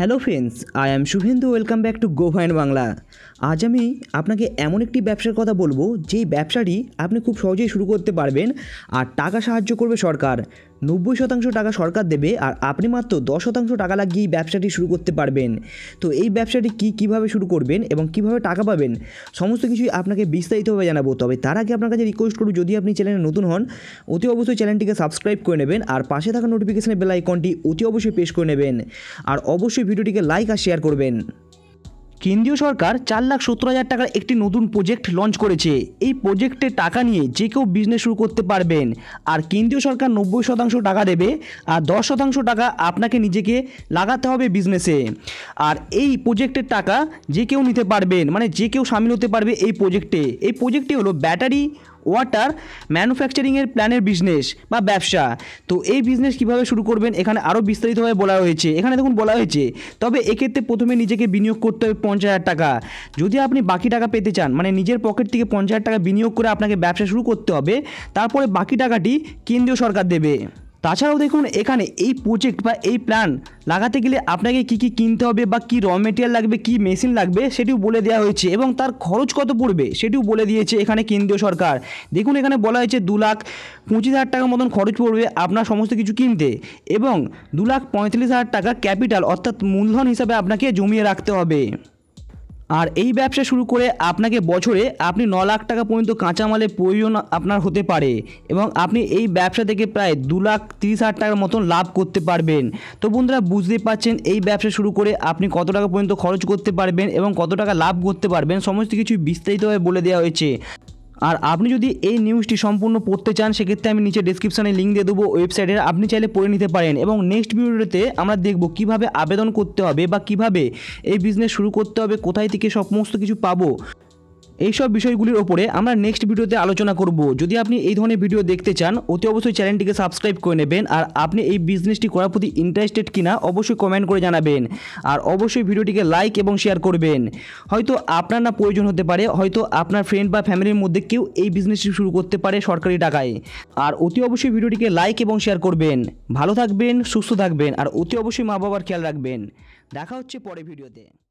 hello friends I am Suvendu welcome back to গোভাইন বাংলা আজ আমি আপনাকে এমন একটি ব্যবসার কথা বলবো যেই ব্যবসাটি আপনি খুব সহজেই শুরু করতে পারবেন আর টাকা সাহায্য করবে সরকার নব্বই শতাংশ টাকা সরকার দেবে আর আপনি মাত্র দশ শতাংশ টাকা লাগিয়ে এই ব্যবসাটি শুরু করতে পারবেন তো এই ব্যবসাটি কি কিভাবে শুরু করবেন এবং কিভাবে টাকা পাবেন সমস্ত কিছুই আপনাকে বিস্তারিতভাবে জানাবো তবে তার আগে আপনার কাছে রিকোয়েস্ট করব যদি আপনি চ্যানেলে নতুন হন অতি অবশ্যই চ্যানেলটিকে সাবস্ক্রাইব করে নেবেন আর পাশে থাকা নোটিফিকেশানের বেল আইকনটি অতি অবশ্যই পেশ করে নেবেন আর অবশ্যই ভিডিওটিকে লাইক আর শেয়ার করবেন কেন্দ্রীয় সরকার চার লাখ সত্তর হাজার টাকার একটি নতুন প্রজেক্ট লঞ্চ করেছে এই প্রজেক্টে টাকা নিয়ে যে কেউ বিজনেস শুরু করতে পারবেন আর কেন্দ্রীয় সরকার নব্বই শতাংশ টাকা দেবে আর দশ শতাংশ টাকা আপনাকে নিজেকে লাগাতে হবে বিজনেসে আর এই প্রজেক্টের টাকা যে কেউ নিতে পারবেন মানে যে কেউ সামিল হতে পারবে এই প্রজেক্টে এই প্রজেক্টটি হলো ব্যাটারি ওয়াটার ম্যানুফ্যাকচারিংয়ের প্ল্যানের বিজনেস বা ব্যবসা তো এই বিজনেস কিভাবে শুরু করবেন এখানে আরও বিস্তারিতভাবে বলা হয়েছে এখানে দেখুন বলা হয়েছে তবে এক্ষেত্রে প্রথমে নিজেকে বিনিয়োগ করতে হবে পঞ্চাশ হাজার টাকা যদি আপনি বাকি টাকা পেতে চান মানে নিজের পকেট থেকে পঞ্চাশ হাজার টাকা বিনিয়োগ করে আপনাকে ব্যবসা শুরু করতে হবে তারপরে বাকি টাকাটি কেন্দ্রীয় সরকার দেবে তাছাড়াও দেখুন এখানে এই প্রোজেক্ট বা এই প্ল্যান লাগাতে গেলে আপনাকে কি কি কিনতে হবে বা কি র মেটেরিয়াল লাগবে কি মেশিন লাগবে সেটিও বলে দেওয়া হয়েছে এবং তার খরচ কত পড়বে সেটিও বলে দিয়েছে এখানে কেন্দ্রীয় সরকার দেখুন এখানে বলা হয়েছে দু লাখ পঁচিশ হাজার টাকার মতন খরচ পড়বে আপনার সমস্ত কিছু কিনতে এবং দু লাখ পঁয়তাল্লিশ হাজার টাকা ক্যাপিটাল অর্থাৎ মূলধন হিসাবে আপনাকে জমিয়ে রাখতে হবে আর এই ব্যবসা শুরু করে আপনাকে বছরে আপনি ন লাখ টাকা পর্যন্ত কাঁচামালের প্রয়োজন আপনার হতে পারে এবং আপনি এই ব্যবসা থেকে প্রায় দু লাখ তিরিশ হাজার টাকার মতন লাভ করতে পারবেন তো বন্ধুরা বুঝতে পারছেন এই ব্যবসা শুরু করে আপনি কত টাকা পর্যন্ত খরচ করতে পারবেন এবং কত টাকা লাভ করতে পারবেন সমস্ত কিছু বিস্তারিতভাবে বলে দেওয়া হয়েছে আর আপনি যদি এই নিউজটি সম্পূর্ণ পড়তে চান সেক্ষেত্রে আমি নিচে ডিসক্রিপশানে লিঙ্ক দিয়ে দেবো ওয়েবসাইটের আপনি চাইলে পড়ে নিতে পারেন এবং নেক্সট ভিডিওতে আমরা দেখব কিভাবে আবেদন করতে হবে বা কিভাবে এই বিজনেস শুরু করতে হবে কোথায় থেকে সমস্ত কিছু পাবো এইসব বিষয়গুলির ওপরে আমরা নেক্সট ভিডিওতে আলোচনা করব যদি আপনি এই ধরনের ভিডিও দেখতে চান অতি অবশ্যই চ্যানেলটিকে সাবস্ক্রাইব করে নেবেন আর আপনি এই বিজনেসটি করার প্রতি ইন্টারেস্টেড কিনা অবশ্যই কমেন্ট করে জানাবেন আর অবশ্যই ভিডিওটিকে লাইক এবং শেয়ার করবেন হয়তো আপনার না প্রয়োজন হতে পারে হয়তো আপনার ফ্রেন্ড বা ফ্যামিলির মধ্যে কেউ এই বিজনেসটি শুরু করতে পারে সরকারি টাকায় আর অতি অবশ্যই ভিডিওটিকে লাইক এবং শেয়ার করবেন ভালো থাকবেন সুস্থ থাকবেন আর অতি অবশ্যই মা বাবার খেয়াল রাখবেন দেখা হচ্ছে পরে ভিডিওতে